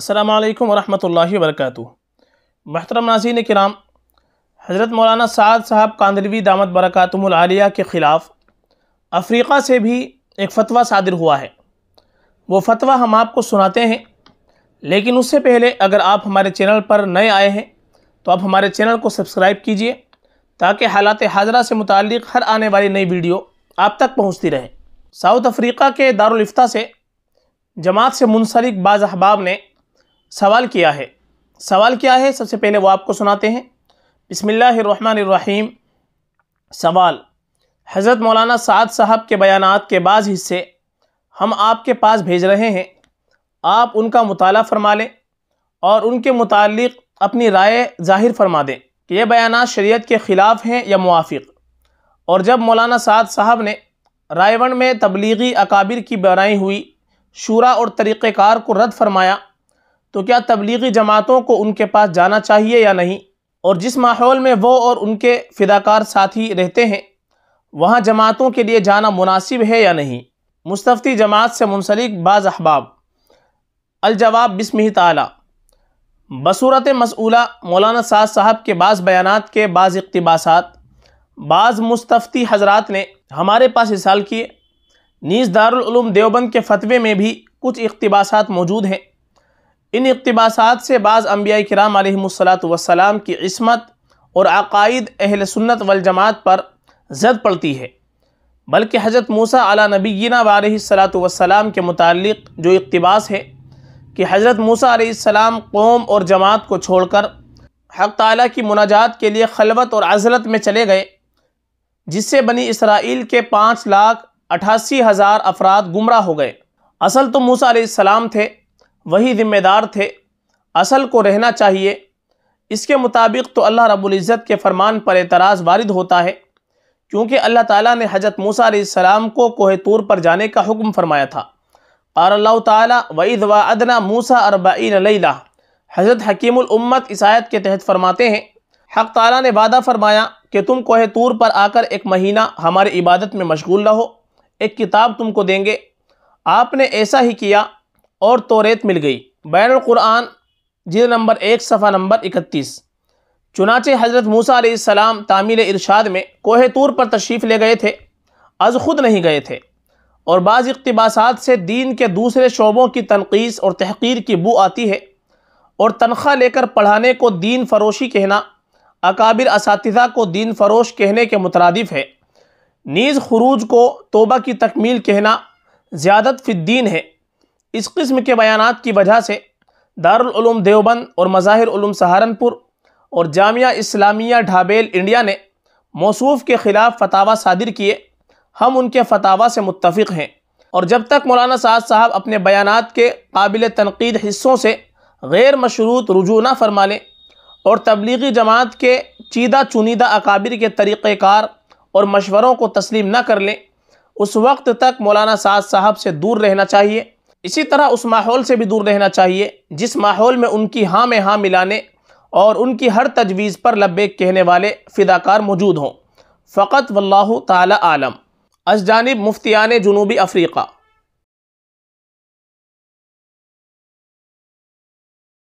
السلام علیکم ورحمۃ اللہ وبرکاتہ محترم ناظرین کرام حضرت مولانا سعد صاحب کاندلوی دامت برکاتم العالیہ کے خلاف افریقہ سے بھی ایک فتویٰ صادر ہوا ہے وہ فتویٰ ہم آپ کو سناتے ہیں لیکن اس سے پہلے اگر آپ ہمارے چینل پر نئے آئے ہیں تو آپ ہمارے چینل کو سبسکرائب کیجئے تاکہ حالات حاضرہ سے متعلق ہر آنے والی نئی ویڈیو آپ تک پہنچتی رہے ساؤتھ افریقہ کے دارالفتہ سے جماعت سے منسلک بعض احباب نے سوال کیا ہے سوال کیا ہے سب سے پہلے وہ آپ کو سناتے ہیں بسم اللہ الرحمن الرحیم سوال حضرت مولانا سعد صاحب کے بیانات کے بعض حصے ہم آپ کے پاس بھیج رہے ہیں آپ ان کا مطالعہ فرما لیں اور ان کے متعلق اپنی رائے ظاہر فرما دیں کہ یہ بیانات شریعت کے خلاف ہیں یا موافق اور جب مولانا سعد صاحب نے رائے ون میں تبلیغی اکابر کی بنائی ہوئی شورا اور طریقہ کار کو رد فرمایا تو کیا تبلیغی جماعتوں کو ان کے پاس جانا چاہیے یا نہیں اور جس ماحول میں وہ اور ان کے فداکار ساتھی رہتے ہیں وہاں جماعتوں کے لیے جانا مناسب ہے یا نہیں مستفتی جماعت سے منسلک بعض احباب الجواب بسم تعالی بصورت مسئولہ مولانا ساز صاحب کے بعض بیانات کے بعض اقتباسات بعض مستفتی حضرات نے ہمارے پاس حصال کیے نیز دارالعلوم دیوبند کے فتوے میں بھی کچھ اقتباسات موجود ہیں ان اقتباسات سے بعض انبیاء کرام علیہ الصلاۃ کی عصمت اور عقائد اہل سنت والجماعت پر زد پڑتی ہے بلکہ حضرت موسیٰ علیہ نبینا و علیہ الصلاۃ والسلام کے متعلق جو اقتباس ہے کہ حضرت موسیٰ علیہ السلام قوم اور جماعت کو چھوڑ کر حق تعالیٰ کی مناجات کے لیے خلوت اور عزلت میں چلے گئے جس سے بنی اسرائیل کے پانچ لاکھ اٹھاسی ہزار افراد گمراہ ہو گئے اصل تو موسیٰ علیہ السلام تھے وہی ذمہ دار تھے اصل کو رہنا چاہیے اس کے مطابق تو اللہ رب العزت کے فرمان پر اعتراض وارد ہوتا ہے کیونکہ اللہ تعالیٰ نے حضرت موسیٰ علیہ السلام کو کوہ طور پر جانے کا حکم فرمایا تھا قال اللہ تعالیٰ وَإِذْ وَعَدْنَا مُوسَىٰ أَرْبَعِينَ لَيْلَىٰ حضرت حکیم الامت اس آیت کے تحت فرماتے ہیں حق تعالیٰ نے وعدہ فرمایا کہ تم کوہ طور پر آ کر ایک مہینہ ہماری عبادت میں مشغول رہو ایک کتاب تم کو دیں گے آپ نے ایسا ہی کیا اور توریت مل گئی بین القرآن جلد نمبر ایک صفحہ نمبر اکتیس چنانچہ حضرت موسیٰ علیہ السلام تعمیل ارشاد میں کوہ طور پر تشریف لے گئے تھے از خود نہیں گئے تھے اور بعض اقتباسات سے دین کے دوسرے شعبوں کی تنقیص اور تحقیر کی بو آتی ہے اور تنخواہ لے کر پڑھانے کو دین فروشی کہنا اکابر اساتذہ کو دین فروش کہنے کے مترادف ہے نیز خروج کو توبہ کی تکمیل کہنا زیادت فی الدین ہے اس قسم کے بیانات کی وجہ سے دارالعلوم دیوبند اور علوم سہارنپور اور جامعہ اسلامیہ ڈھابیل انڈیا نے موصوف کے خلاف فتاوہ صادر کیے ہم ان کے فتاوہ سے متفق ہیں اور جب تک مولانا ساز صاحب اپنے بیانات کے قابل تنقید حصوں سے غیر مشروط رجوع نہ فرما لیں اور تبلیغی جماعت کے چیدہ چنیدہ اکابر کے طریقہ کار اور مشوروں کو تسلیم نہ کر لیں اس وقت تک مولانا ساز صاحب سے دور رہنا چاہیے اسی طرح اس ماحول سے بھی دور رہنا چاہیے جس ماحول میں ان کی ہاں میں ہاں ملانے اور ان کی ہر تجویز پر لبیک کہنے والے فداکار موجود ہوں فقط واللہ تعالی عالم عالم جانب مفتیان جنوبی افریقہ